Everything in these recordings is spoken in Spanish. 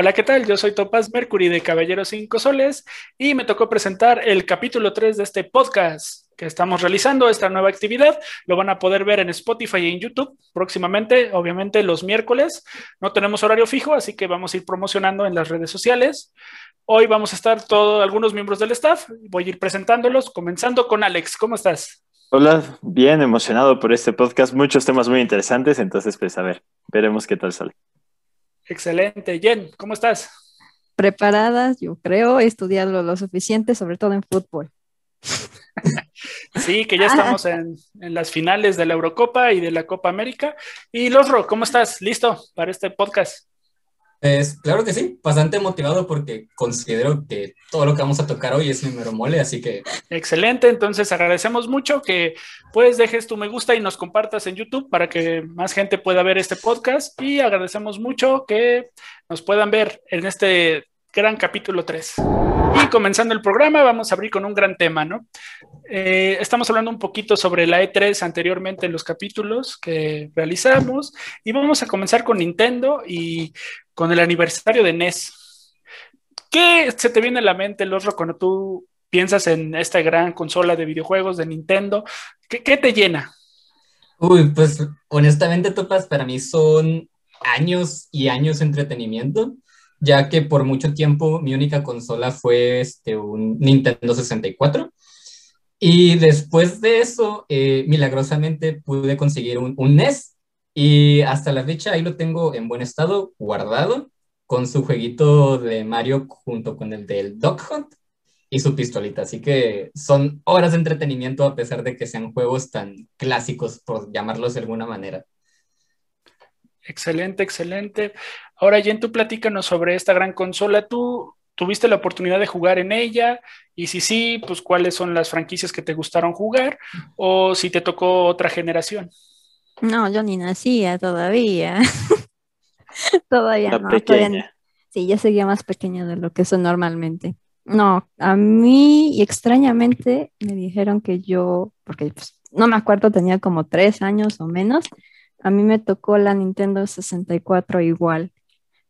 Hola, ¿qué tal? Yo soy Topaz Mercury de Caballeros 5 Soles y me tocó presentar el capítulo 3 de este podcast que estamos realizando, esta nueva actividad. Lo van a poder ver en Spotify y en YouTube próximamente, obviamente los miércoles. No tenemos horario fijo, así que vamos a ir promocionando en las redes sociales. Hoy vamos a estar todos, algunos miembros del staff. Voy a ir presentándolos, comenzando con Alex. ¿Cómo estás? Hola, bien emocionado por este podcast. Muchos temas muy interesantes, entonces pues a ver, veremos qué tal sale. Excelente. Jen, ¿cómo estás? Preparadas, yo creo, he estudiado lo suficiente, sobre todo en fútbol. sí, que ya ah. estamos en, las finales de la Eurocopa y de la Copa América. Y Losro, ¿cómo estás? ¿Listo para este podcast? Pues claro que sí, bastante motivado porque considero que todo lo que vamos a tocar hoy es número mole, así que... Excelente, entonces agradecemos mucho que pues dejes tu me gusta y nos compartas en YouTube para que más gente pueda ver este podcast y agradecemos mucho que nos puedan ver en este gran capítulo 3. Y comenzando el programa, vamos a abrir con un gran tema, ¿no? Eh, estamos hablando un poquito sobre la E3 anteriormente en los capítulos que realizamos y vamos a comenzar con Nintendo y con el aniversario de NES. ¿Qué se te viene a la mente, otro cuando tú piensas en esta gran consola de videojuegos de Nintendo? ¿Qué, qué te llena? Uy, pues honestamente, Topas, para mí son años y años de entretenimiento ya que por mucho tiempo mi única consola fue este, un Nintendo 64. Y después de eso, eh, milagrosamente pude conseguir un, un, NES y hasta la fecha ahí lo tengo en buen estado, guardado, con su jueguito de Mario junto con el del Dog Hunt y su pistolita. Así que son horas de entretenimiento a pesar de que sean juegos tan clásicos, por llamarlos de alguna manera. Excelente, excelente. Ahora, Jen, tú platícanos sobre esta gran consola. ¿Tú tuviste la oportunidad de jugar en ella? Y si sí, pues cuáles son las franquicias que te gustaron jugar o si te tocó otra generación. No, yo ni nacía todavía. todavía no. Sí, ya seguía más pequeña de lo que son normalmente. No, a mí y extrañamente me dijeron que yo, porque pues, no me acuerdo, tenía como tres años o menos, a mí me tocó la Nintendo 64 igual.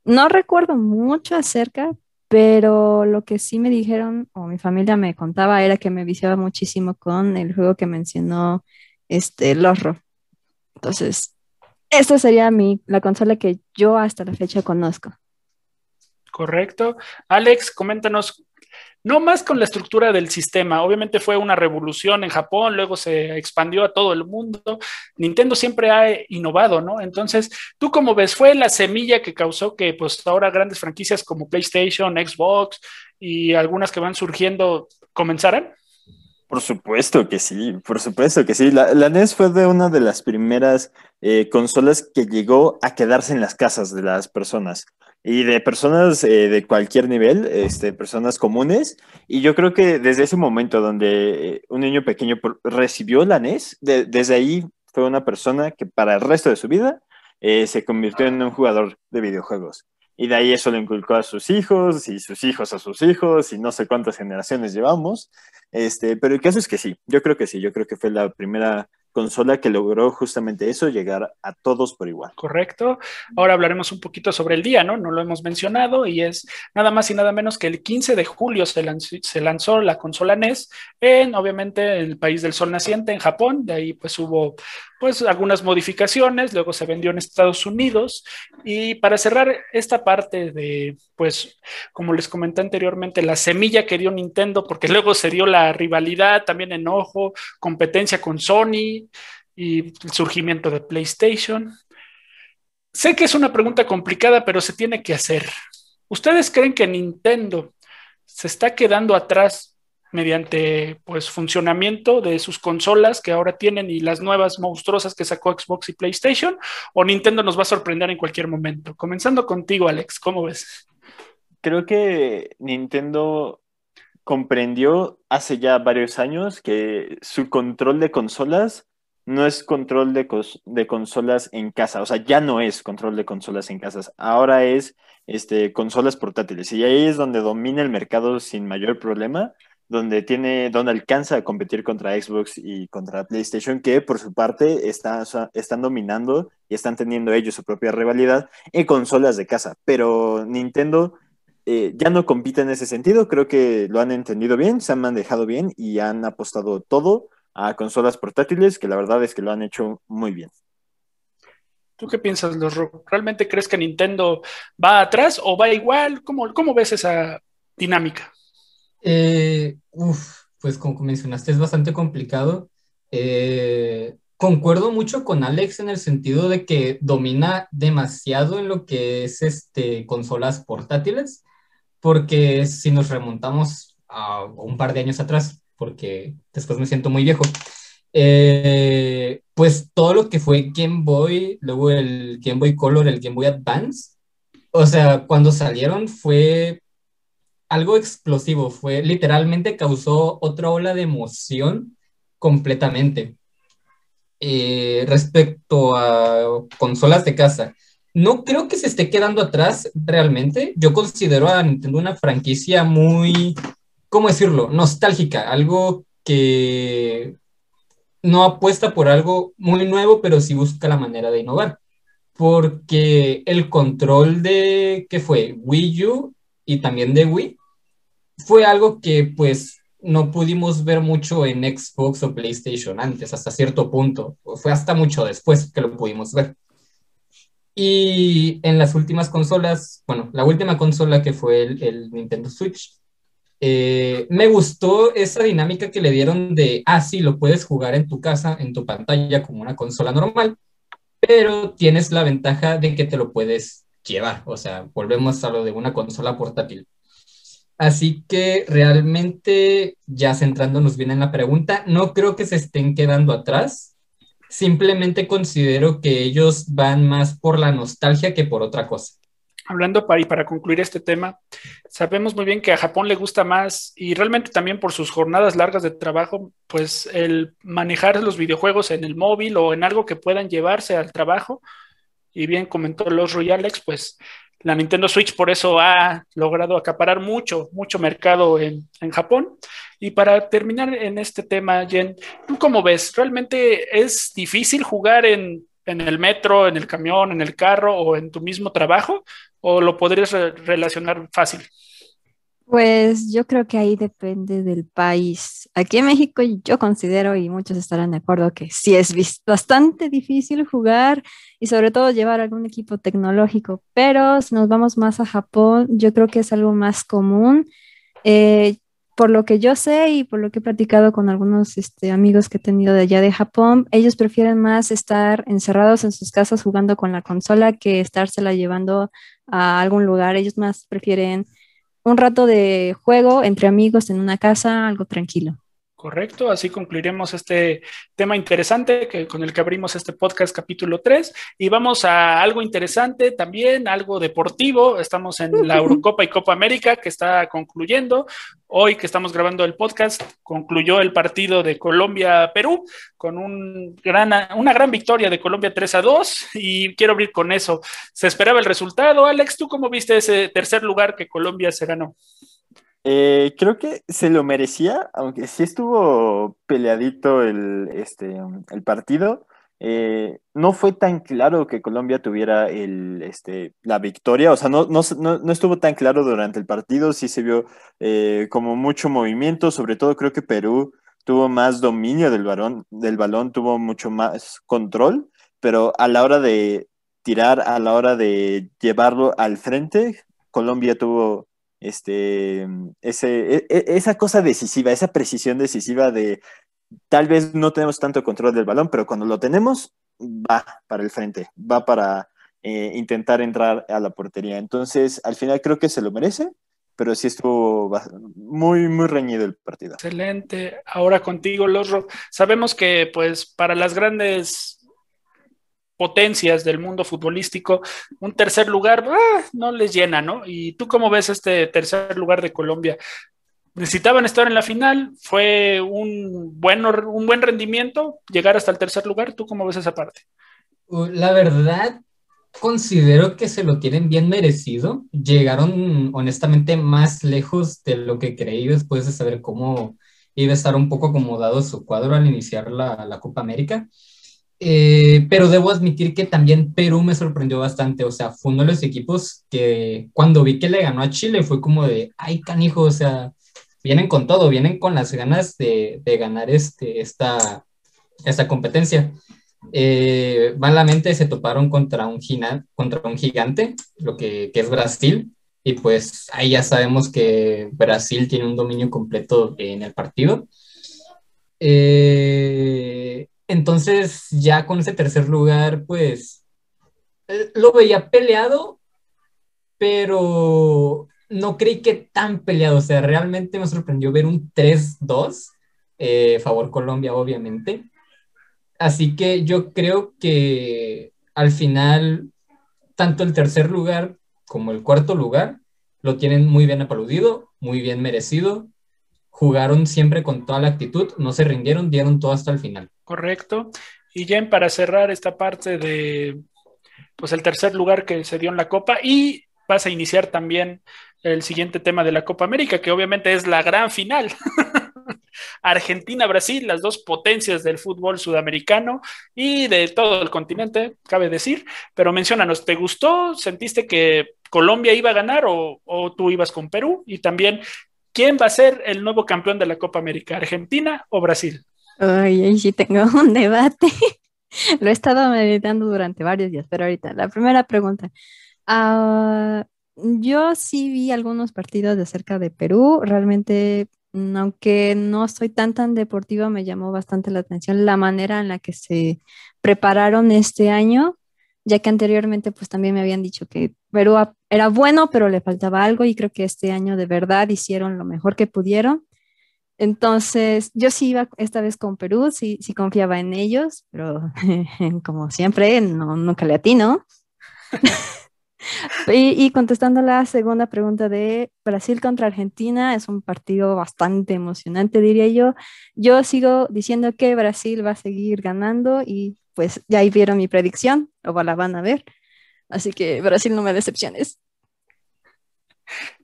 No recuerdo mucho acerca, pero lo que sí me dijeron o mi familia me contaba era que me viciaba muchísimo con el juego que mencionó este Lorro. Entonces, esta sería mi, la consola que yo hasta la fecha conozco. Correcto. Alex, coméntanos no más con la estructura del sistema. Obviamente fue una revolución en Japón, luego se expandió a todo el mundo. Nintendo siempre ha innovado, ¿no? Entonces, ¿tú cómo ves? ¿Fue la semilla que causó que pues ahora grandes franquicias como PlayStation, Xbox y algunas que van surgiendo comenzaran? Por supuesto que sí, por supuesto que sí. La, NES fue de una de las primeras eh, consolas que llegó a quedarse en las casas de las personas y de personas eh, de cualquier nivel, este, personas comunes. Y yo creo que desde ese momento donde eh, un niño pequeño recibió la NES, desde ahí fue una persona que para el resto de su vida se convirtió en un jugador de videojuegos. Y de ahí eso lo inculcó a sus hijos y sus hijos a sus hijos y no sé cuántas generaciones llevamos. Este, pero el caso es que sí, yo creo que sí, yo creo que fue la primera consola que logró justamente eso, llegar a todos por igual. Correcto. Ahora hablaremos un poquito sobre el día, ¿no? No lo hemos mencionado y es nada más y nada menos que el 15 de julio se lanzó, la consola NES en, obviamente, el país del sol naciente, en Japón. De ahí pues hubo pues algunas modificaciones, luego se vendió en Estados Unidos y para cerrar esta parte de pues como les comenté anteriormente la semilla que dio Nintendo porque luego se dio la rivalidad, también enojo, competencia con Sony, y el surgimiento de PlayStation. Sé que es una pregunta complicada, pero se tiene que hacer. ¿Ustedes creen que Nintendo se está quedando atrás mediante pues funcionamiento de sus consolas que ahora tienen y las nuevas monstruosas que sacó Xbox y PlayStation o Nintendo nos va a sorprender en cualquier momento. Comenzando contigo, Alex, ¿cómo ves? Creo que Nintendo comprendió hace ya varios años que su control de consolas no es control de, consolas en casa, o sea, ya no es control de consolas en casas, ahora es este, consolas portátiles y ahí es donde domina el mercado sin mayor problema, donde tiene, donde alcanza a competir contra Xbox y contra PlayStation, que por su parte están dominando y están teniendo ellos su propia rivalidad en consolas de casa, pero Nintendo... Eh, ya no compite en ese sentido, creo que lo han entendido bien, se han manejado bien y han apostado todo a consolas portátiles, que la verdad es que lo han hecho muy bien. ¿Tú qué piensas, los ¿Realmente crees que Nintendo va atrás o va igual? ¿Cómo, ves esa dinámica? Eh, uf, pues como mencionaste, es bastante complicado. Eh, concuerdo mucho con Alex en el sentido de que domina demasiado en lo que es este, consolas portátiles, porque si nos remontamos a un par de años atrás, porque después me siento muy viejo. Eh, pues todo lo que fue Game Boy, luego el Game Boy Color, el Game Boy Advance, o sea, cuando salieron fue algo explosivo, fue literalmente causó otra ola de emoción completamente. Eh, respecto a consolas de casa, no creo que se esté quedando atrás realmente. Yo considero a Nintendo una franquicia muy ¿cómo decirlo? Nostálgica, algo que no apuesta por algo muy nuevo, pero sí busca la manera de innovar. Porque el control de, ¿qué fue? Wii U y también de Wii, fue algo que pues no pudimos ver mucho en Xbox o PlayStation antes, hasta cierto punto. Fue hasta mucho después que lo pudimos ver. Y en las últimas consolas, bueno, la última consola que fue el, el Nintendo Switch, eh, me gustó esa dinámica que le dieron de, ah, sí, lo puedes jugar en tu casa, en tu pantalla, como una consola normal, pero tienes la ventaja de que te lo puedes llevar. O sea, volvemos a lo de una consola portátil. Así que realmente, ya centrándonos bien en la pregunta, no creo que se estén quedando atrás. Simplemente considero que ellos van más por la nostalgia que por otra cosa hablando para, y para concluir este tema, sabemos muy bien que a Japón le gusta más y realmente también por sus jornadas largas de trabajo, pues el manejar los videojuegos en el móvil o en algo que puedan llevarse al trabajo. Y bien comentó los Royalex, pues la Nintendo Switch por eso ha logrado acaparar mucho, mucho mercado en, Japón. Y para terminar en este tema, Jen, ¿tú cómo ves? ¿Realmente es difícil jugar en, en el metro, en el camión, en el carro o en tu mismo trabajo? o lo podrías relacionar fácil? Pues yo creo que ahí depende del país. Aquí en México yo considero, y muchos estarán de acuerdo, que sí es bastante difícil jugar y sobre todo llevar algún equipo tecnológico, pero si nos vamos más a Japón, yo creo que es algo más común. Eh, por lo que yo sé y por lo que he platicado con algunos este, amigos que he tenido de allá de Japón, ellos prefieren más estar encerrados en sus casas jugando con la consola que estársela llevando a algún lugar. Ellos más prefieren un rato de juego entre amigos en una casa, algo tranquilo. Correcto, así concluiremos este tema interesante que, con el que abrimos este podcast capítulo 3 y vamos a algo interesante también, algo deportivo. Estamos en la Eurocopa y Copa América que está concluyendo. Hoy que estamos grabando el podcast, concluyó el partido de Colombia-Perú con un gran, una gran victoria de Colombia 3 a 2 y quiero abrir con eso. ¿Se esperaba el resultado? Alex, ¿tú cómo viste ese tercer lugar que Colombia se ganó? Eh, creo que se lo merecía, aunque sí estuvo peleadito el, este, el partido. Eh, no fue tan claro que Colombia tuviera el, este, la victoria, o sea, no, no, estuvo tan claro durante el partido, sí se vio eh, como mucho movimiento, sobre todo creo que Perú tuvo más dominio del, del balón, tuvo mucho más control, pero a la hora de tirar, a la hora de llevarlo al frente, Colombia tuvo este, mm, ese, e, e, esa cosa decisiva, esa precisión decisiva de tal vez no tenemos tanto control del balón, pero cuando lo tenemos, va para el frente, va para eh, intentar entrar a la portería. Entonces, al final creo que se lo merece, pero sí estuvo muy, muy reñido el partido. Excelente. Ahora contigo, Losro. Sabemos que, pues, para las grandes potencias del mundo futbolístico, un tercer lugar ah, no les llena, ¿no? ¿Y tú cómo ves este tercer lugar de Colombia? Necesitaban estar en la final, fue un buen, un buen rendimiento llegar hasta el tercer lugar, ¿tú cómo ves esa parte? Uh, la verdad, considero que se lo tienen bien merecido. Llegaron honestamente más lejos de lo que creí después de saber cómo iba a estar un poco acomodado su cuadro al iniciar la, la Copa América. Eh, pero debo admitir que también Perú me sorprendió bastante. O sea, fue uno de los equipos que cuando vi que le ganó a Chile fue como de, ay, canijo, o sea, vienen con todo, vienen con las ganas de, de ganar este, esta, esta competencia. Eh, malamente se toparon contra un, contra un gigante, lo que, que, es Brasil, y pues ahí ya sabemos que Brasil tiene un dominio completo en el partido. Eh, entonces, ya con ese tercer lugar, pues eh, lo veía peleado, pero no creí que tan peleado. O sea, realmente me sorprendió ver un 3-2, eh, favor Colombia, obviamente. Así que yo creo que al final, tanto el tercer lugar como el cuarto lugar lo tienen muy bien aplaudido, muy bien merecido jugaron siempre con toda la actitud, no se rindieron, dieron todo hasta el final. Correcto. Y ya para cerrar esta parte de pues el tercer lugar que se dio en la Copa y vas a iniciar también el siguiente tema de la Copa América, que obviamente es la gran final. Argentina-Brasil, las dos potencias del fútbol sudamericano y de todo el continente, cabe decir, pero mencionanos, ¿te gustó? ¿Sentiste que Colombia iba a ganar o, o, tú ibas con Perú? Y también, ¿Quién va a ser el nuevo campeón de la Copa América, Argentina o Brasil? Ay, ahí sí tengo un debate. Lo he estado meditando durante varios días, pero ahorita la primera pregunta. Ah, yo sí vi algunos partidos de cerca de Perú. Realmente, mm, aunque no soy tan tan deportiva, me llamó bastante la atención la manera en la que se prepararon este año ya que anteriormente pues también me habían dicho que Perú era bueno, pero le faltaba algo y creo que este año de verdad hicieron lo mejor que pudieron. Entonces, yo sí iba esta vez con Perú, sí, sí confiaba en ellos, pero como siempre, no, nunca le atino. y, y, contestando la segunda pregunta de Brasil contra Argentina, es un partido bastante emocionante, diría yo. Yo sigo diciendo que Brasil va a seguir ganando y pues ya ahí vieron mi predicción, o la van a ver. Así que Brasil no me decepciones.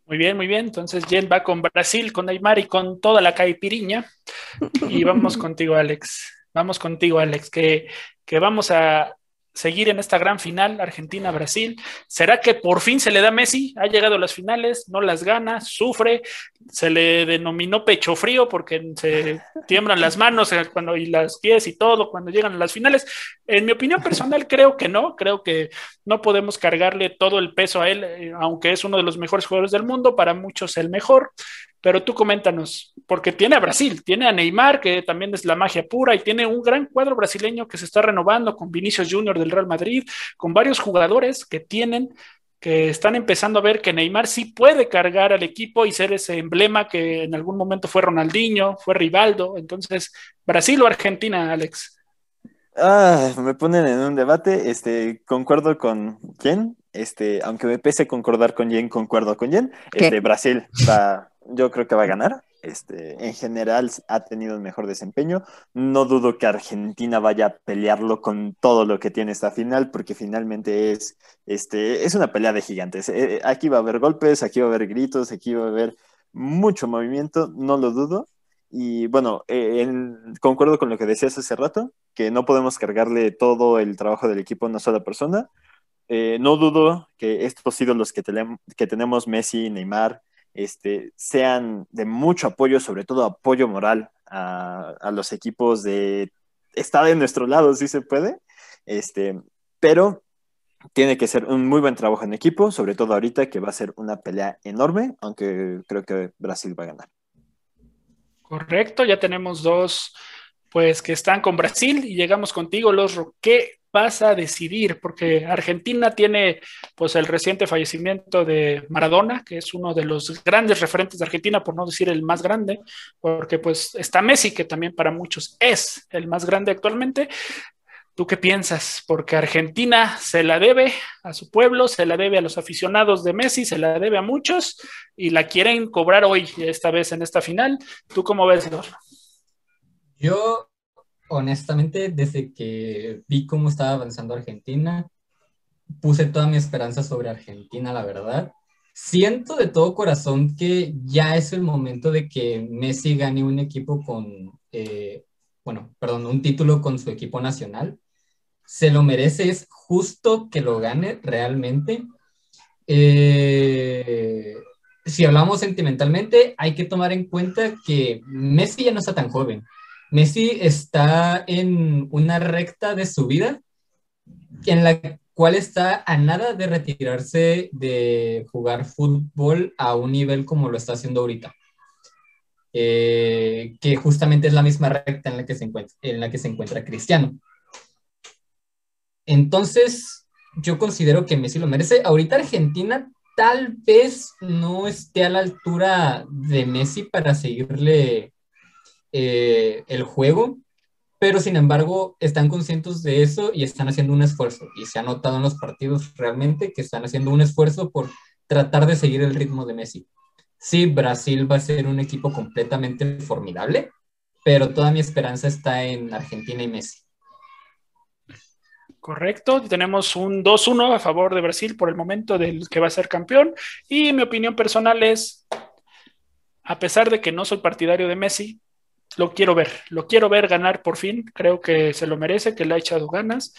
Muy bien, muy bien. Entonces Jen va con Brasil, con Aymar y con toda la caipiriña. Y vamos contigo, Alex. Vamos contigo, Alex, que, que vamos a, seguir en esta gran final Argentina-Brasil. ¿Será que por fin se le da Messi? Ha llegado a las finales, no las gana, sufre, se le denominó pecho frío porque se tiemblan las manos eh, cuando, y las pies y todo cuando llegan a las finales. En mi opinión personal creo que no, creo que no podemos cargarle todo el peso a él, eh, aunque es uno de los mejores jugadores del mundo, para muchos el mejor. Pero tú coméntanos, porque tiene a Brasil, tiene a Neymar, que también es la magia pura, y tiene un gran cuadro brasileño que se está renovando con Vinicius Junior del Real Madrid, con varios jugadores que tienen, que están empezando a ver que Neymar sí puede cargar al equipo y ser ese emblema que en algún momento fue Ronaldinho, fue Rivaldo. Entonces, Brasil o Argentina, Alex. Ah, me ponen en un debate. Este, concuerdo con quién? este, aunque me pese concordar con Jen, concuerdo con Jen. Este, Brasil va, yo creo que va a ganar. Este, en general ha tenido el mejor desempeño. No dudo que Argentina vaya a pelearlo con todo lo que tiene esta final, porque finalmente es, este, es una pelea de gigantes. Eh, eh, aquí va a haber golpes, aquí va a haber gritos, aquí va a haber mucho movimiento, no lo dudo. Y bueno, eh, concuerdo con lo que decías hace rato, que no podemos cargarle todo el trabajo del equipo a una sola persona. Eh, no dudo que estos ídolos que, que tenemos, Messi, Neymar, este, sean de mucho apoyo, sobre todo apoyo moral a, los equipos de... Está de nuestro lado, si se puede, este, pero tiene que ser un muy buen trabajo en equipo, sobre todo ahorita que va a ser una pelea enorme, aunque creo que Brasil va a ganar. Correcto, ya tenemos dos, pues que están con Brasil y llegamos contigo, los Roque vas a decidir, porque Argentina tiene pues el reciente fallecimiento de Maradona, que es uno de los grandes referentes de Argentina, por no decir el más grande, porque pues está Messi, que también para muchos es el más grande actualmente. ¿Tú qué piensas? Porque Argentina se la debe a su pueblo, se la debe a los aficionados de Messi, se la debe a muchos y la quieren cobrar hoy, esta vez en esta final. ¿Tú cómo ves, Eduardo? Yo honestamente, desde que vi cómo estaba avanzando Argentina, puse toda mi esperanza sobre Argentina, la verdad. Siento de todo corazón que ya es el momento de que Messi gane un equipo con, eh, bueno, perdón, un título con su equipo nacional. Se lo merece, es justo que lo gane realmente. Eh, si hablamos sentimentalmente, hay que tomar en cuenta que Messi ya no está tan joven. Messi está en una recta de su vida en la cual está a nada de retirarse de jugar fútbol a un nivel como lo está haciendo ahorita. Eh, que justamente es la misma recta en la que se encuentra, en la que se encuentra Cristiano. Entonces, yo considero que Messi lo merece. Ahorita Argentina tal vez no esté a la altura de Messi para seguirle eh, el juego, pero sin embargo están conscientes de eso y están haciendo un esfuerzo. Y se ha notado en los partidos realmente que están haciendo un esfuerzo por tratar de seguir el ritmo de Messi. Sí, Brasil va a ser un equipo completamente formidable, pero toda mi esperanza está en Argentina y Messi. Correcto, tenemos un 2-1 a favor de Brasil por el momento del que va a ser campeón. Y mi opinión personal es, a pesar de que no soy partidario de Messi, lo quiero ver, lo quiero ver ganar por fin, creo que se lo merece, que le ha echado ganas,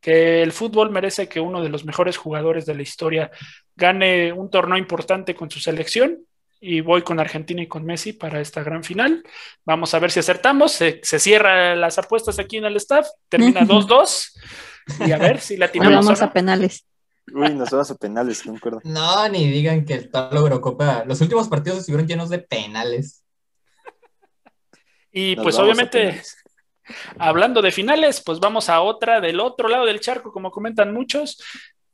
que el fútbol merece que uno de los mejores jugadores de la historia gane un torneo importante con su selección. Y voy con Argentina y con Messi para esta gran final. Vamos a ver si acertamos. Se, cierran las apuestas aquí en el staff. Termina 2-2. y a ver si la tiramos. vamos a penales. Uy, nos vamos a penales, no me acuerdo. No, ni digan que el tal copa. Los últimos partidos estuvieron llenos de penales. Y pues obviamente, hablando de finales, pues vamos a otra del otro lado del charco, como comentan muchos,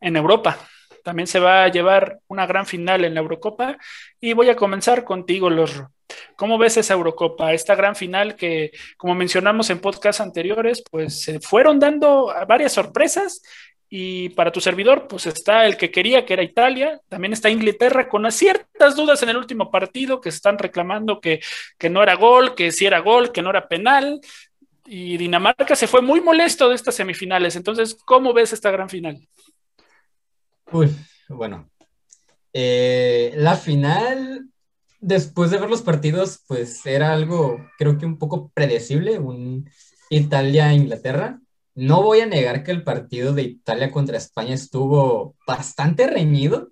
en Europa. También se va a llevar una gran final en la Eurocopa y voy a comenzar contigo, Lorro. ¿Cómo ves esa Eurocopa, esta gran final que, como mencionamos en podcasts anteriores, pues se fueron dando varias sorpresas y para tu servidor, pues está el que quería, que era Italia. También está Inglaterra con ciertas dudas en el último partido que están reclamando que, no era gol, que si era gol, que no era penal. Y Dinamarca se fue muy molesto de estas semifinales. Entonces, ¿cómo ves esta gran final? Uy, bueno. Eh, la final, después de ver los partidos, pues era algo, creo que un poco predecible, un Italia-Inglaterra no voy a negar que el partido de Italia contra España estuvo bastante reñido.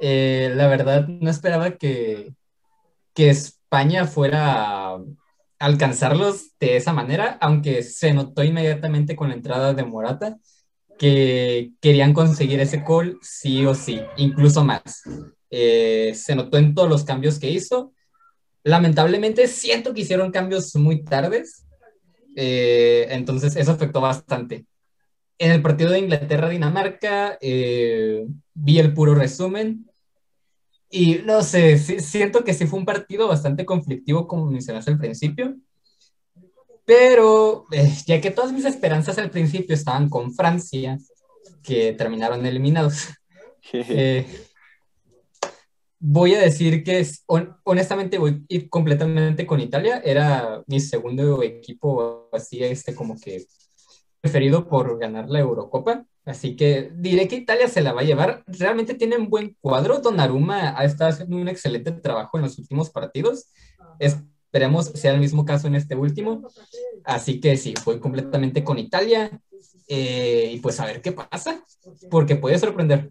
Eh, la verdad, no esperaba que, España fuera a alcanzarlos de esa manera, aunque se notó inmediatamente con la entrada de Morata que querían conseguir ese gol sí o sí, incluso más. Eh, se notó en todos los cambios que hizo. Lamentablemente siento que hicieron cambios muy tardes, eh, entonces, eso afectó bastante. En el partido de Inglaterra-Dinamarca, eh, vi el puro resumen. Y no sé, siento que sí fue un partido bastante conflictivo, como mencionaste al principio. Pero eh, ya que todas mis esperanzas al principio estaban con Francia, que terminaron eliminados. Eh, Voy a decir que es, honestamente voy a ir completamente con Italia. Era mi segundo equipo así, este como que preferido por ganar la Eurocopa. Así que diré que Italia se la va a llevar. Realmente tienen buen cuadro. Donnarumma ha estado haciendo un excelente trabajo en los últimos partidos. Esperemos sea el mismo caso en este último. Así que sí, voy completamente con Italia. Eh, y pues a ver qué pasa, porque puede sorprender.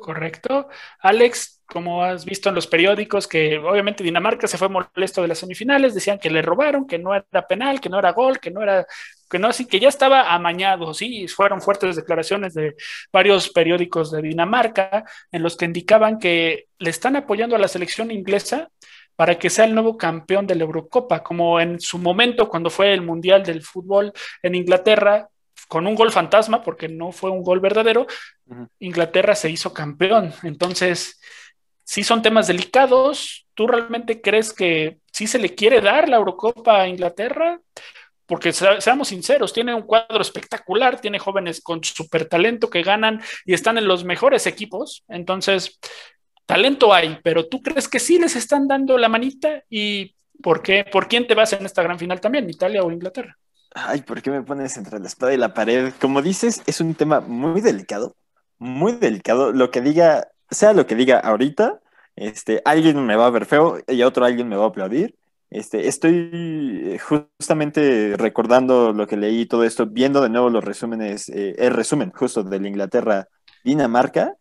Correcto. Alex, como has visto en los periódicos, que obviamente Dinamarca se fue molesto de las semifinales, decían que le robaron, que no era penal, que no era gol, que no era, que no, así que ya estaba amañado, sí, fueron fuertes declaraciones de varios periódicos de Dinamarca en los que indicaban que le están apoyando a la selección inglesa para que sea el nuevo campeón de la Eurocopa, como en su momento cuando fue el Mundial del Fútbol en Inglaterra, con un gol fantasma, porque no fue un gol verdadero, Inglaterra se hizo campeón. Entonces, si son temas delicados. ¿Tú realmente crees que sí se le quiere dar la Eurocopa a Inglaterra? Porque seamos sinceros, tiene un cuadro espectacular, tiene jóvenes con súper talento que ganan y están en los mejores equipos. Entonces, talento hay, pero ¿tú crees que sí les están dando la manita? ¿Y por qué? ¿Por quién te vas en esta gran final también, Italia o Inglaterra? Ay, ¿por qué me pones entre la espada y la pared? Como dices, es un tema muy delicado muy delicado. Lo que diga, sea lo que diga ahorita, este, alguien me va a ver feo y otro alguien me va a aplaudir. Este, estoy eh, justamente recordando lo que leí todo esto, viendo de nuevo los resúmenes, eh, el resumen justo del Inglaterra-Dinamarca.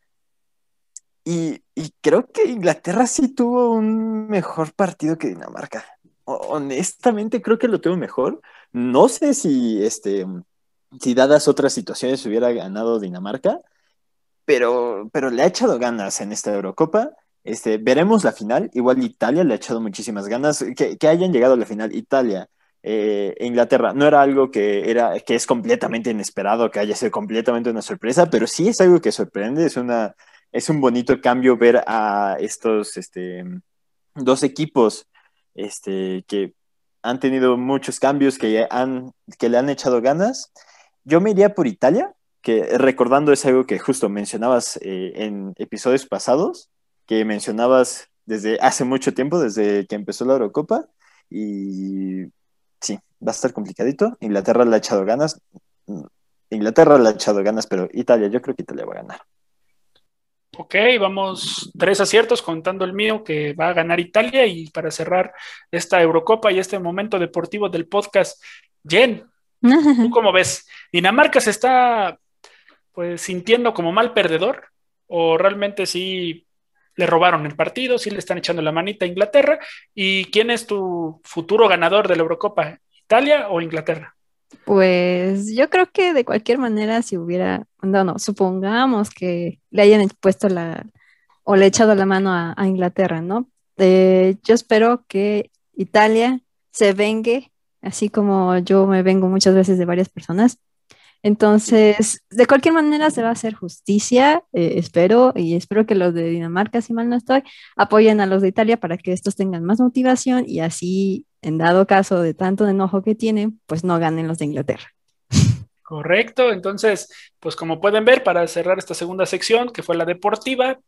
Y, y, creo que Inglaterra sí tuvo un mejor partido que Dinamarca. Honestamente, creo que lo tuvo mejor. No sé si, este, si dadas otras situaciones hubiera ganado Dinamarca, pero, pero le ha echado ganas en esta Eurocopa. Este, veremos la final. Igual Italia le ha echado muchísimas ganas. Que, hayan llegado a la final Italia eh, Inglaterra no era algo que, era, que es completamente inesperado, que haya sido completamente una sorpresa, pero sí es algo que sorprende. Es, una, es un bonito cambio ver a estos este, dos equipos este, que han tenido muchos cambios, que, han, que le han echado ganas. Yo me iría por Italia, recordando es algo que justo mencionabas eh, en episodios pasados, que mencionabas desde hace mucho tiempo, desde que empezó la Eurocopa, y sí, va a estar complicadito. Inglaterra le ha echado ganas, mm, Inglaterra le ha echado ganas, pero Italia, yo creo que Italia va a ganar. Ok, vamos tres aciertos contando el mío que va a ganar Italia y para cerrar esta Eurocopa y este momento deportivo del podcast, Jen, ¿tú cómo ves? Dinamarca se está pues sintiendo como mal perdedor o realmente sí le robaron el partido, sí le están echando la manita a Inglaterra y quién es tu futuro ganador de la Eurocopa, Italia o Inglaterra? Pues yo creo que de cualquier manera si hubiera, no, no, supongamos que le hayan puesto la o le echado la mano a, Inglaterra, ¿no? Eh, yo espero que Italia se vengue, así como yo me vengo muchas veces de varias personas, entonces, de cualquier manera se va a hacer justicia, eh, espero, y espero que los de Dinamarca, si mal no estoy, apoyen a los de Italia para que estos tengan más motivación y así, en dado caso de tanto enojo que tienen, pues no ganen los de Inglaterra. Correcto, entonces, pues como pueden ver, para cerrar esta segunda sección, que fue la deportiva,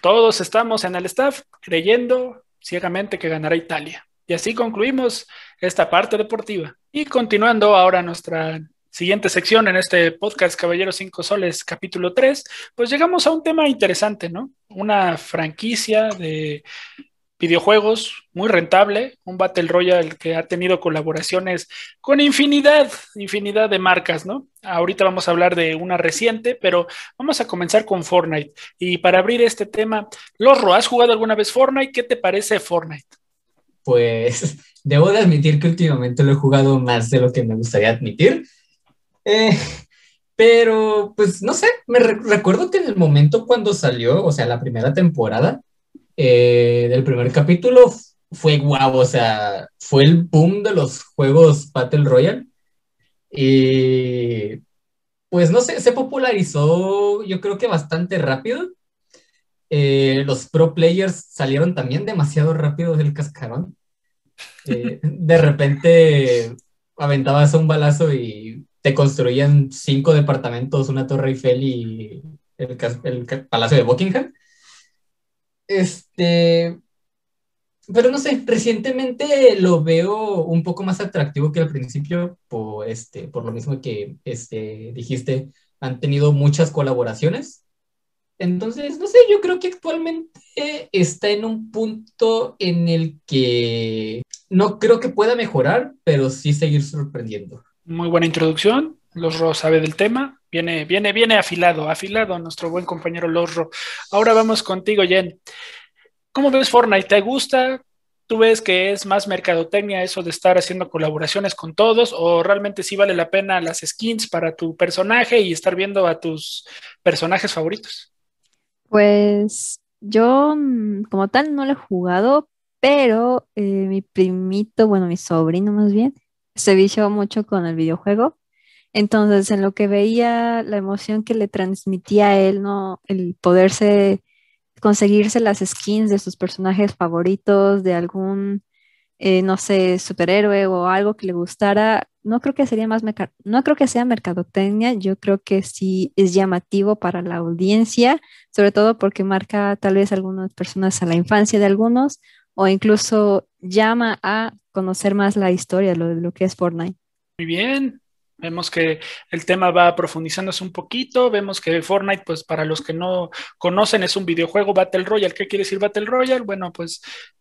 todos estamos en el staff creyendo ciegamente que ganará Italia. Y así concluimos esta parte deportiva. Y continuando ahora nuestra siguiente sección en este podcast, Caballeros Cinco Soles, capítulo 3, pues llegamos a un tema interesante, ¿no? Una franquicia de videojuegos muy rentable, un Battle Royale que ha tenido colaboraciones con infinidad, infinidad de marcas, ¿no? Ahorita vamos a hablar de una reciente, pero vamos a comenzar con Fortnite. Y para abrir este tema, Lorro, ¿has jugado alguna vez Fortnite? ¿Qué te parece Fortnite? Pues debo de admitir que últimamente lo he jugado más de lo que me gustaría admitir. Eh, pero, pues, no sé, me recuerdo que en el momento cuando salió, o sea, la primera temporada eh, del primer capítulo fue guau, o sea, fue el boom de los juegos Battle Royale. Y, pues, no sé, se popularizó yo creo que bastante rápido. Eh, los pro players salieron también demasiado rápido del cascarón. de repente aventabas un balazo y construían cinco departamentos, una Torre Eiffel y el, el Palacio de Buckingham. Este, pero no sé, recientemente lo veo un poco más atractivo que al principio, por, este, por lo mismo que este, dijiste, han tenido muchas colaboraciones. Entonces, no sé, yo creo que actualmente está en un punto en el que no creo que pueda mejorar, pero sí seguir sorprendiendo. Muy buena introducción. Losro sabe del tema. Viene, viene, viene afilado, afilado nuestro buen compañero Losro. Ahora vamos contigo, Jen. ¿Cómo ves Fortnite? ¿Te gusta? ¿Tú ves que es más mercadotecnia eso de estar haciendo colaboraciones con todos? ¿O realmente sí vale la pena las skins para tu personaje y estar viendo a tus personajes favoritos? Pues yo mm, como tal no lo he jugado, pero eh, mi primito, bueno, mi sobrino más bien, se mucho con el videojuego. Entonces, en lo que veía la emoción que le transmitía a él, ¿no? El poderse conseguirse las skins de sus personajes favoritos, de algún, eh, no sé, superhéroe o algo que le gustara, no creo que sería más no creo que sea mercadotecnia, yo creo que sí es llamativo para la audiencia, sobre todo porque marca tal vez algunas personas a la infancia de algunos o incluso llama a conocer más la historia de lo que es Fortnite. Muy bien, Vemos que el tema va profundizándose un poquito. Vemos que Fortnite, pues para los que no conocen, es un videojuego Battle Royale. ¿Qué quiere decir Battle Royale? Bueno, pues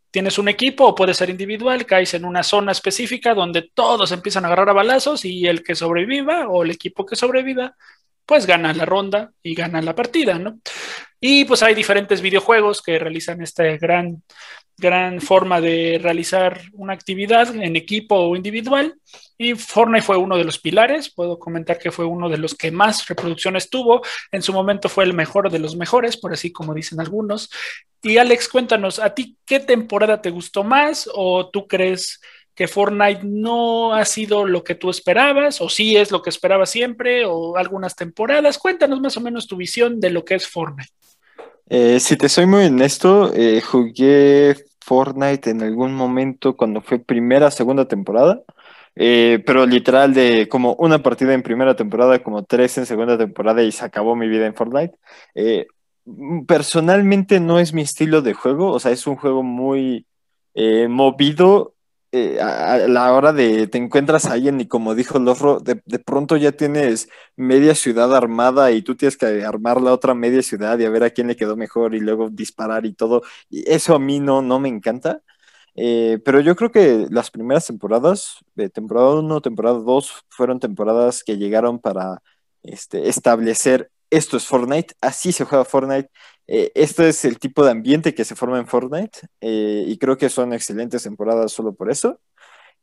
tienes un equipo o puede ser individual, caes en una zona específica donde todos empiezan a agarrar a balazos y el que sobreviva o el equipo que sobreviva, pues gana la ronda y gana la partida, ¿no? Y pues hay diferentes videojuegos que realizan este gran gran forma de realizar una actividad en equipo o individual. Y Fortnite fue uno de los pilares, puedo comentar que fue uno de los que más reproducciones tuvo, en su momento fue el mejor de los mejores, por así como dicen algunos. Y Alex, cuéntanos, ¿a ti qué temporada te gustó más o tú crees que Fortnite no ha sido lo que tú esperabas o sí es lo que esperabas siempre o algunas temporadas? Cuéntanos más o menos tu visión de lo que es Fortnite. Eh, si te soy muy honesto, eh, jugué Fortnite en algún momento cuando fue primera, segunda temporada. Eh, pero literal de como una partida en primera temporada, como tres en segunda temporada y se acabó mi vida en Fortnite. Eh, mm, personalmente no es mi estilo de juego, o sea, es un juego muy eh, movido eh, a, la hora de te encuentras a alguien y como dijo Lofro, de, de, pronto ya tienes media ciudad armada y tú tienes que armar la otra media ciudad y a ver a quién le quedó mejor y luego disparar y todo. Y eso a mí no, no me encanta. Eh, pero yo creo que las primeras temporadas, de temporada 1, temporada 2, fueron temporadas que llegaron para este, establecer esto es Fortnite, así se juega Fortnite, eh, este es el tipo de ambiente que se forma en Fortnite eh, y creo que son excelentes temporadas solo por eso.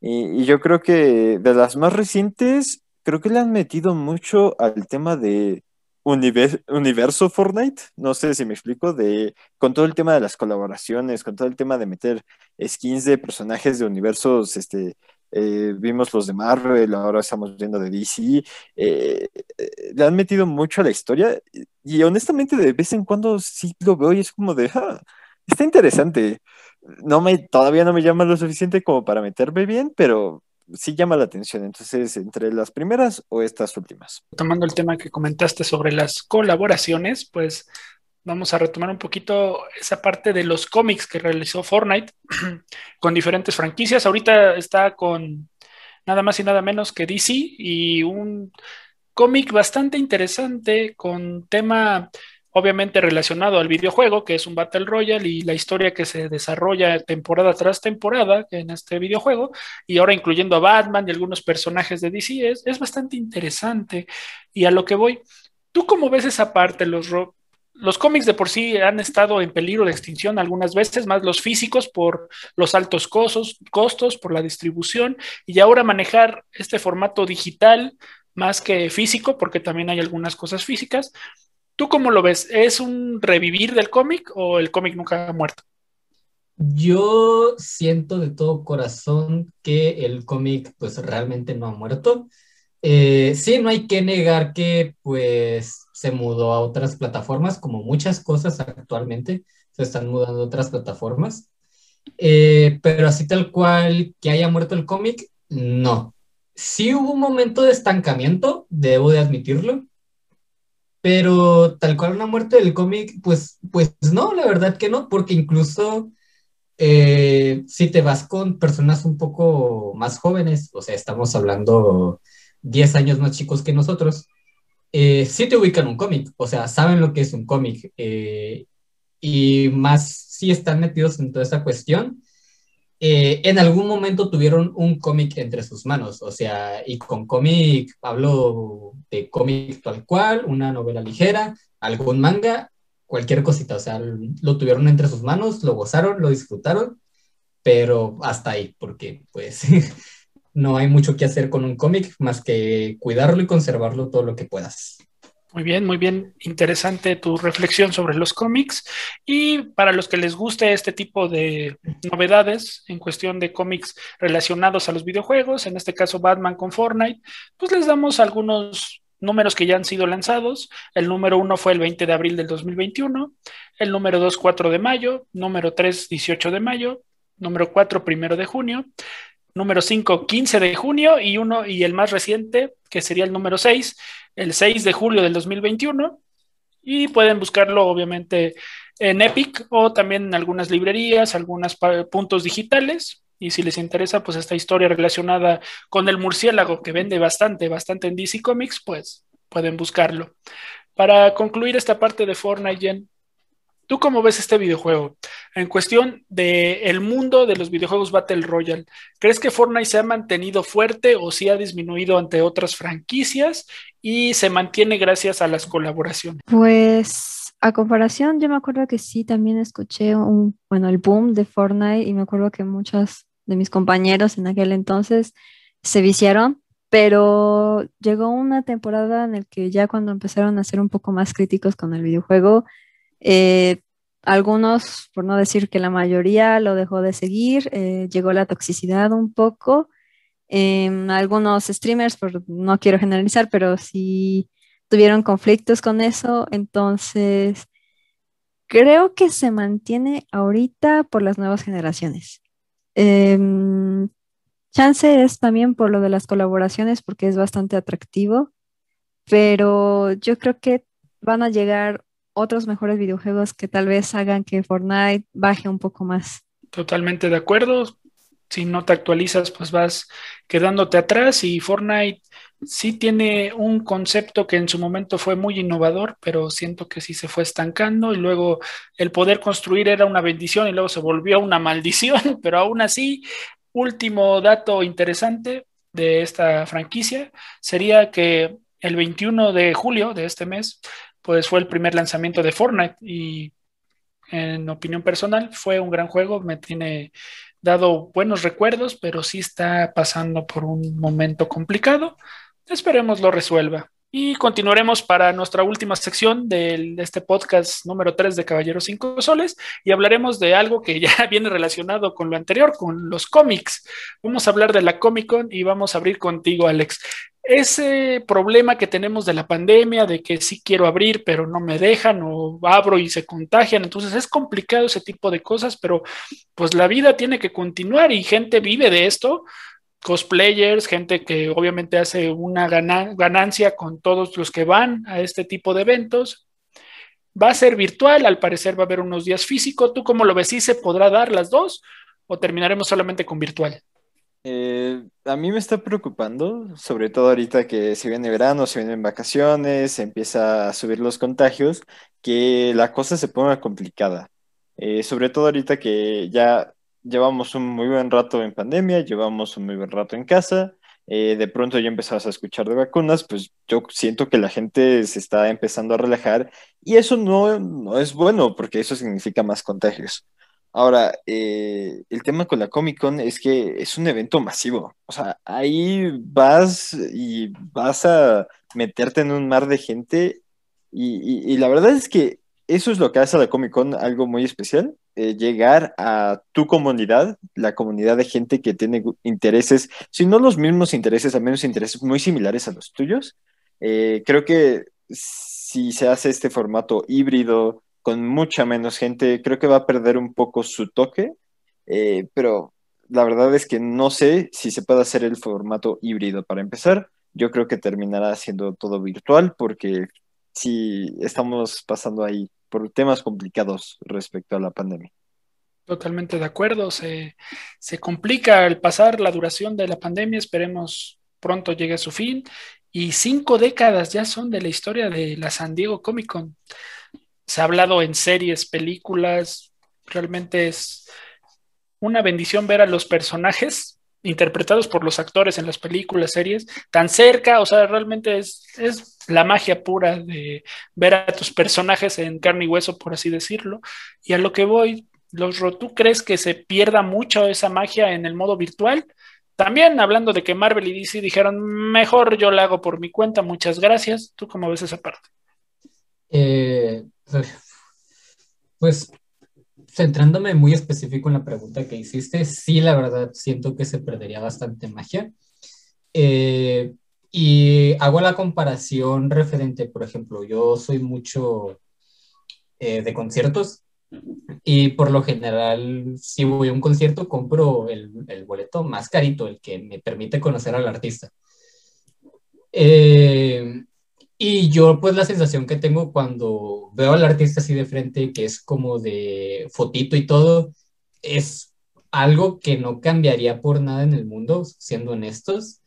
Y, yo creo que de las más recientes, creo que le han metido mucho al tema de universo Fortnite, no sé si me explico, de, con todo el tema de las colaboraciones, con todo el tema de meter skins de personajes de universos este, eh, vimos los de Marvel, ahora estamos viendo de DC, eh, eh, le han metido mucho a la historia y honestamente de vez en cuando sí lo veo y es como de, ah, está interesante. No me, todavía no me llama lo suficiente como para meterme bien, pero sí llama la atención. Entonces, entre las primeras o estas últimas. Tomando el tema que comentaste sobre las colaboraciones, pues vamos a retomar un poquito esa parte de los cómics que realizó Fortnite con diferentes franquicias. Ahorita está con nada más y nada menos que DC y un cómic bastante interesante con tema obviamente relacionado al videojuego, que es un Battle Royale y la historia que se desarrolla temporada tras temporada en este videojuego, y ahora incluyendo a Batman y algunos personajes de DC, es, bastante interesante. Y a lo que voy, ¿tú cómo ves esa parte, los los cómics de por sí han estado en peligro de extinción algunas veces, más los físicos por los altos costos, costos, por la distribución, y ahora manejar este formato digital más que físico, porque también hay algunas cosas físicas. ¿Tú cómo lo ves? ¿Es un revivir del cómic o el cómic nunca ha muerto? Yo siento de todo corazón que el cómic pues realmente no ha muerto. Eh, sí, no hay que negar que pues se mudó a otras plataformas, como muchas cosas actualmente se están mudando a otras plataformas. Eh, pero así tal cual que haya muerto el cómic, no. Sí hubo un momento de estancamiento, debo de admitirlo, pero tal cual una muerte del cómic, pues, pues no, la verdad que no, porque incluso eh, si te vas con personas un poco más jóvenes, o sea, estamos hablando 10 años más chicos que nosotros, eh, sí te ubican un cómic, o sea, saben lo que es un cómic eh, y más si están metidos en toda esa cuestión. Eh, en algún momento tuvieron un cómic entre sus manos, o sea, y con cómic hablo de cómic tal cual, una novela ligera, algún manga, cualquier cosita, o sea, lo tuvieron entre sus manos, lo gozaron, lo disfrutaron, pero hasta ahí, porque pues no hay mucho que hacer con un cómic más que cuidarlo y conservarlo todo lo que puedas. Muy bien, muy bien. Interesante tu reflexión sobre los cómics. Y para los que les guste este tipo de novedades en cuestión de cómics relacionados a los videojuegos, en este caso Batman con Fortnite, pues les damos algunos números que ya han sido lanzados. El número uno fue el 20 de abril del 2021, el número 2 4 de mayo, número 3 18 de mayo, número 4 primero de junio, número 5, 15 de junio, y uno, y el más reciente, que sería el número 6, el 6 de julio del 2021. Y pueden buscarlo, obviamente, en Epic o también en algunas librerías, algunos puntos digitales. Y si les interesa, pues esta historia relacionada con el murciélago, que vende bastante, bastante en DC Comics, pues pueden buscarlo. Para concluir esta parte de Fortnite, ¿Tú cómo ves este videojuego? En cuestión del el mundo de los videojuegos Battle Royale, ¿crees que Fortnite se ha mantenido fuerte o si ha disminuido ante otras franquicias y se mantiene gracias a las colaboraciones? Pues a comparación, yo me acuerdo que sí, también escuché un, bueno, el boom de Fortnite y me acuerdo que muchos de mis compañeros en aquel entonces se viciaron pero llegó una temporada en la que ya cuando empezaron a ser un poco más críticos con el videojuego, eh, algunos, por no decir que la mayoría, lo dejó de seguir, eh, llegó la toxicidad un poco. Em, algunos streamers, no quiero generalizar, pero si tuvieron conflictos con eso, entonces creo que se mantiene ahorita por las nuevas generaciones. Em, chance es también por lo de las colaboraciones, porque es bastante atractivo, pero yo creo que van a llegar otros mejores videojuegos que tal vez hagan que Fortnite baje un poco más. Totalmente de acuerdo. Si no te actualizas, pues vas quedándote atrás y Fortnite sí tiene un concepto que en su momento fue muy innovador, pero siento que sí se fue estancando y luego el poder construir era una bendición y luego se volvió una maldición, pero aún así, último dato interesante de esta franquicia sería que el 21 de julio de este mes pues fue el primer lanzamiento de Fortnite y en opinión personal fue un gran juego, me tiene dado buenos recuerdos, pero sí está pasando por un momento complicado. Esperemos lo resuelva. Y continuaremos para nuestra última sección de este podcast número 3 de Caballeros 5 Soles y hablaremos de algo que ya viene relacionado con lo anterior, con los cómics. Vamos a hablar de la Comic Con y vamos a abrir contigo, Alex ese problema que tenemos de la pandemia, de que sí quiero abrir, pero no me dejan, o abro y se contagian. Entonces es complicado ese tipo de cosas, pero pues la vida tiene que continuar y gente vive de esto. Cosplayers, gente que obviamente hace una ganancia con todos los que van a este tipo de eventos. Va a ser virtual, al parecer va a haber unos días físico. ¿Tú cómo lo ves? se podrá dar las dos o terminaremos solamente con virtual? Eh, a mí me está preocupando, sobre todo ahorita que se viene verano, se vienen vacaciones, se empieza a subir los contagios, que la cosa se ponga complicada. Eh, sobre todo ahorita que ya llevamos un muy buen rato en pandemia, llevamos un muy buen rato en casa, eh, de pronto ya empezabas a escuchar de vacunas, pues yo siento que la gente se está empezando a relajar y eso no, no es bueno porque eso significa más contagios. Ahora, eh, el tema con la Comic Con es que es un evento masivo. O sea, ahí vas y vas a meterte en un mar de gente. Y, la verdad es que eso es lo que hace a la Comic Con algo muy especial. Eh, llegar a tu comunidad, la comunidad de gente que tiene intereses, si no los mismos intereses, al menos intereses muy similares a los tuyos. Eh, creo que si se hace este formato híbrido, con mucha menos gente. Creo que va a perder un poco su toque, eh, pero la verdad es que no sé si se puede hacer el formato híbrido para empezar. Yo creo que terminará siendo todo virtual porque si sí, estamos pasando ahí por temas complicados respecto a la pandemia. Totalmente de acuerdo, se, complica al pasar la duración de la pandemia, esperemos pronto llegue a su fin y cinco décadas ya son de la historia de la San Diego Comic Con se ha hablado en series, películas, realmente es una bendición ver a los personajes interpretados por los actores en las películas, series, tan cerca, o sea, realmente es, la magia pura de ver a tus personajes en carne y hueso, por así decirlo. Y a lo que voy, los ¿tú ¿crees que se pierda mucho esa magia en el modo virtual? También hablando de que Marvel y DC dijeron, mejor yo la hago por mi cuenta, muchas gracias. ¿Tú cómo ves esa parte? Eh, pues centrándome muy específico en la pregunta que hiciste, sí, la verdad, siento que se perdería bastante magia. Eh, y hago la comparación referente, por ejemplo, yo soy mucho eh, de conciertos y por lo general, si voy a un concierto, compro el, el boleto más carito, el que me permite conocer al artista. Eh, y yo, pues, la sensación que tengo cuando veo al artista así de frente, que es como de fotito y todo, es algo que no cambiaría por nada en el mundo, siendo honestos.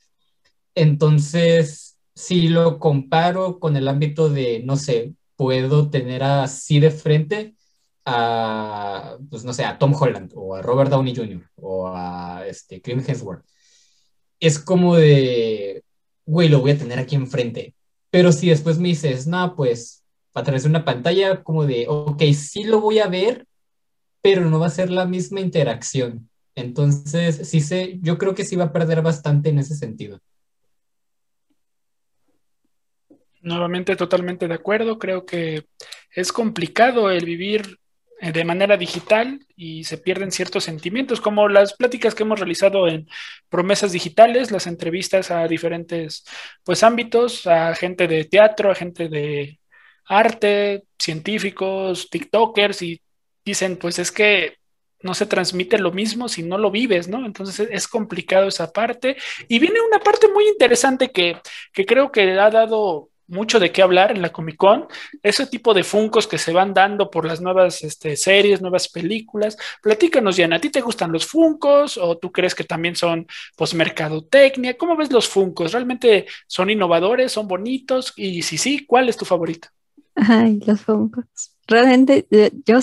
Entonces, si lo comparo con el ámbito de, no sé, puedo tener así de frente a, pues, no sé, a Tom Holland o a Robert Downey Jr. o a este, Clint Hemsworth. Es como de, güey, lo voy a tener aquí enfrente pero si después me dices, no, pues a través de una pantalla, como de, ok, sí lo voy a ver, pero no va a ser la misma interacción. Entonces, sí sé, yo creo que sí va a perder bastante en ese sentido. Nuevamente, totalmente de acuerdo. Creo que es complicado el vivir eh, de manera digital y se pierden ciertos sentimientos, como las pláticas que hemos realizado en promesas digitales, las entrevistas a diferentes pues, ámbitos, a gente de teatro, a gente de arte, científicos, TikTokers, y dicen, pues es que no se transmite lo mismo si no lo vives, ¿no? Entonces es complicado esa parte. Y viene una parte muy interesante que, que creo que ha dado mucho de qué hablar en la Comic Con. Ese tipo de funcos que se van dando por las nuevas este, series, nuevas películas. Platícanos, Diana, ¿a ti te gustan los funcos o tú crees que también son pues mercadotecnia? ¿Cómo ves los funcos? ¿Realmente son innovadores, son bonitos? Y si sí, ¿cuál es tu favorito? Ay, los funcos. Realmente eh, yo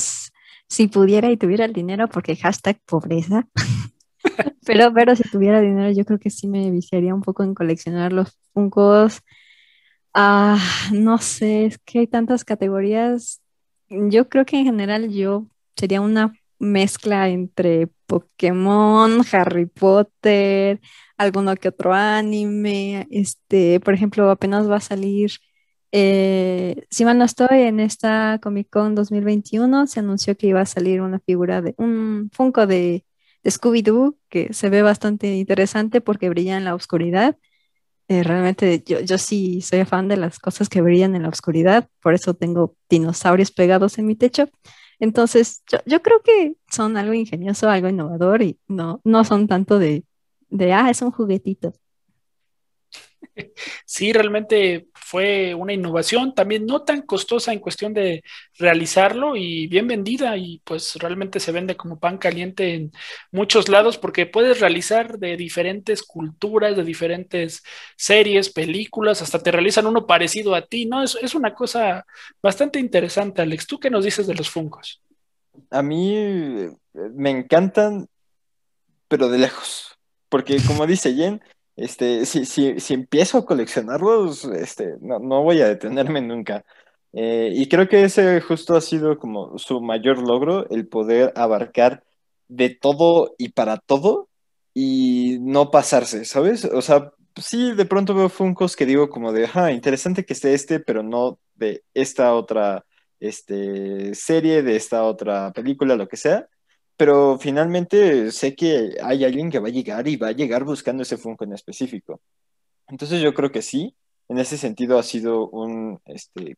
si pudiera y tuviera el dinero, porque hashtag pobreza. pero, pero si tuviera dinero, yo creo que sí me viciaría un poco en coleccionar los funcos Ah, no sé, es que hay tantas categorías. Yo creo que en general yo sería una mezcla entre Pokémon, Harry Potter, alguno que otro anime. Este, por ejemplo, apenas va a salir, eh, si mal no estoy, en esta Comic Con 2021 se anunció que iba a salir una figura de un Funko de Scooby-Doo que se ve bastante interesante porque brilla en la oscuridad. Eh, realmente yo, sí soy fan de las cosas que brillan en la oscuridad, por eso tengo dinosaurios pegados en mi techo. Entonces, yo, creo que son algo ingenioso, algo innovador y no, no son tanto de, de, ah, es un juguetito. Sí, realmente fue una innovación también no tan costosa en cuestión de realizarlo y bien vendida y pues realmente se vende como pan caliente en muchos lados porque puedes realizar de diferentes culturas, de diferentes series, películas, hasta te realizan uno parecido a ti, ¿no? Es, una cosa bastante interesante, Alex. ¿Tú qué nos dices de los Funcos? A mí eh, me encantan, pero de lejos, porque como dice Jen, este, si, si, si empiezo a coleccionarlos, este, no, no voy a detenerme nunca. Eh, y creo que ese justo ha sido como su mayor logro, el poder abarcar de todo y para todo y no pasarse, ¿sabes? O sea, sí, de pronto veo Funkos que digo como de, ah, interesante que esté este, pero no de esta otra este, serie, de esta otra película, lo que sea pero finalmente sé que hay alguien que va a llegar y va a llegar buscando ese Funko en específico. Entonces yo creo que sí, en ese sentido ha sido un este,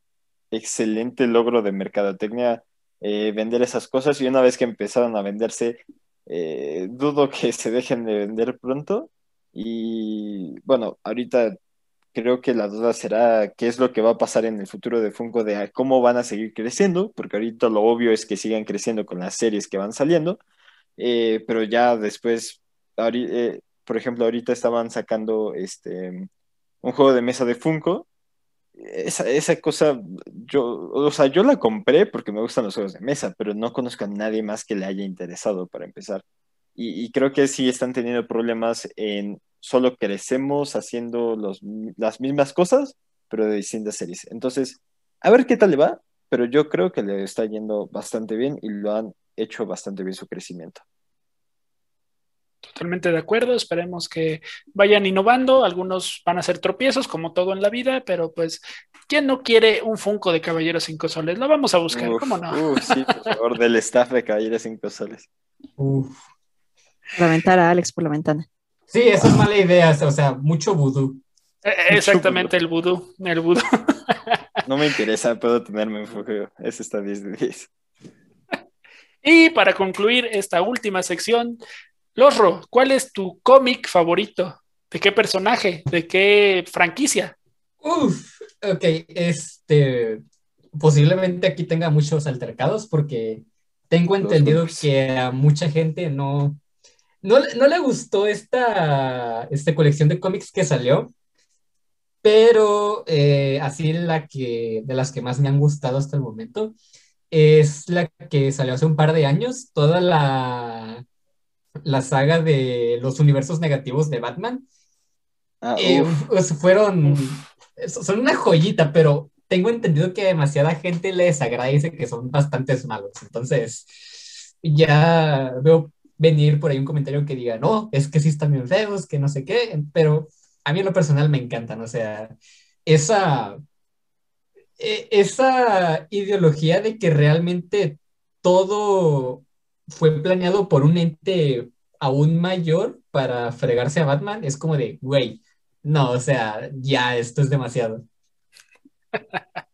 excelente logro de mercadotecnia eh, vender esas cosas y una vez que empezaron a venderse, eh, dudo que se dejen de vender pronto. Y bueno, ahorita creo que la duda será qué es lo que va a pasar en el futuro de Funko, de ah, cómo van a seguir creciendo, porque ahorita lo obvio es que sigan creciendo con las series que van saliendo, eh, pero ya después, eh, por ejemplo, ahorita estaban sacando este, un juego de mesa de Funko. Esa, esa cosa, yo, o sea, yo la compré porque me gustan los juegos de mesa, pero no conozco a nadie más que le haya interesado para empezar y, creo que sí están teniendo problemas en solo crecemos haciendo las mismas cosas, pero de distintas series. Entonces, a ver qué tal le va, pero yo creo que le está yendo bastante bien y lo han hecho bastante bien su crecimiento. Totalmente de acuerdo, esperemos que vayan innovando, algunos van a ser tropiezos como todo en la vida, pero pues, ¿quién no quiere un Funko de Caballeros Cinco Soles? Lo vamos a buscar, ¿cómo no? Uf, sí, por favor, del staff de Caballeros Cinco Soles. Uf. Lamentar a Alex por la ventana. Sí, esa es mala idea, o sea, mucho vudú. Eh, exactamente, el vudú, el vudú. No me interesa, puedo tenerme enfoque. Eso está 10 de 10. Y para concluir esta última sección, Lorro, ¿cuál es tu cómic favorito? ¿De qué personaje? ¿De qué franquicia? Uf, ok, este, posiblemente aquí tenga muchos altercados porque tengo entendido que a mucha gente no, no, no le gustó esta, esta colección de cómics que salió, pero eh, así la que, de las que más me han gustado hasta el momento, es la que salió hace un par de años, toda la, la saga de los universos negativos de Batman. Ah, fueron, son una joyita, pero tengo entendido que demasiada gente les agradece que son bastantes malos. Entonces, ya veo venir por ahí un comentario que diga, no, es que sí están bien feos, que no sé qué, pero a mí en lo personal me encantan, o sea, esa, e, esa ideología de que realmente todo fue planeado por un ente aún mayor para fregarse a Batman, es como de, güey, no, o sea, ya esto es demasiado.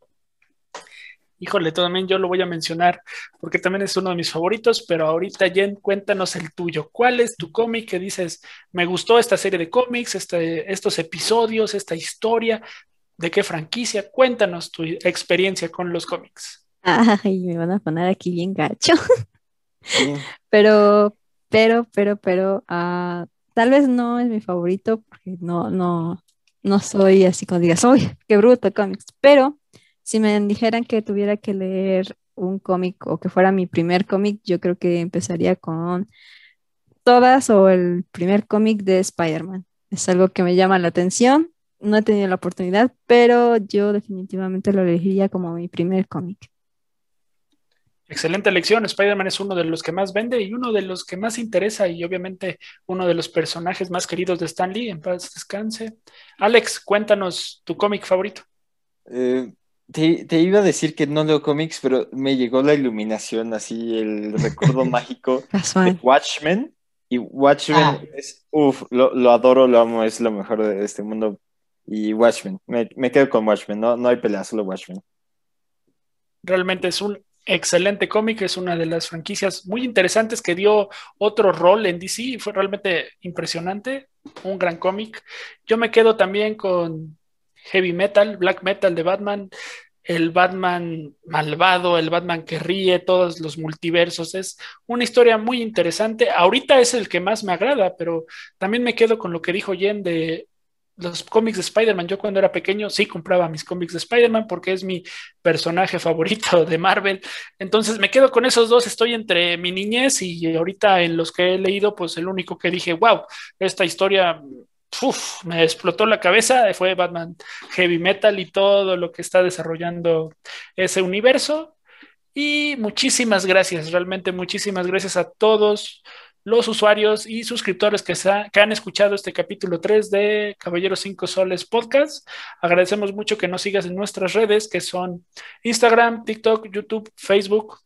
híjole, también yo lo voy a mencionar porque también es uno de mis favoritos, pero ahorita, Jen, cuéntanos el tuyo. ¿Cuál es tu cómic que dices, me gustó esta serie de cómics, este, estos episodios, esta historia? ¿De qué franquicia? Cuéntanos tu experiencia con los cómics. Ay, me van a poner aquí bien gacho. Pero, pero, pero, pero, ah, tal vez no es mi favorito porque no, no, no soy así como digas, soy qué bruto cómics, pero si me dijeran que tuviera que leer un cómic o que fuera mi primer cómic, yo creo que empezaría con todas o el primer cómic de Spider-Man. Es algo que me llama la atención. No he tenido la oportunidad, pero yo definitivamente lo elegiría como mi primer cómic. Excelente elección. Spider-Man es uno de los que más vende y uno de los que más interesa y obviamente uno de los personajes más queridos de Stan Lee. En paz descanse. Alex, cuéntanos tu cómic favorito. Eh, te, iba a decir que no leo cómics, pero me llegó la iluminación, así el recuerdo mágico de Watchmen. Y Watchmen ah. es, uff, lo, adoro, lo amo, es lo mejor de este mundo. Y Watchmen, me, quedo con Watchmen, no, no hay pelea, solo Watchmen. Realmente es un excelente cómic, es una de las franquicias muy interesantes que dio otro rol en DC y fue realmente impresionante, un gran cómic. Yo me quedo también con heavy metal, black metal de Batman, el Batman malvado, el Batman que ríe, todos los multiversos. Es una historia muy interesante. Ahorita es el que más me agrada, pero también me quedo con lo que dijo Jen de los cómics de Spider-Man. Yo cuando era pequeño sí compraba mis cómics de Spider-Man porque es mi personaje favorito de Marvel. Entonces me quedo con esos dos. Estoy entre mi niñez y ahorita en los que he leído, pues el único que dije, wow, esta historia uf, me explotó la cabeza, fue Batman Heavy Metal y todo lo que está desarrollando ese universo. Y muchísimas gracias, realmente muchísimas gracias a todos los usuarios y suscriptores que, han escuchado este capítulo 3 de Caballeros 5 Soles Podcast. Agradecemos mucho que nos sigas en nuestras redes, que son Instagram, TikTok, YouTube, Facebook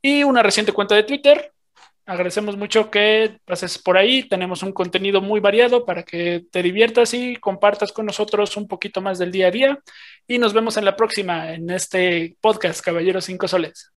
y una reciente cuenta de Twitter, agradecemos mucho que pases por ahí. Tenemos un contenido muy variado para que te diviertas y compartas con nosotros un poquito más del día a día. Y nos vemos en la próxima, en este podcast, Caballeros Cinco Soles.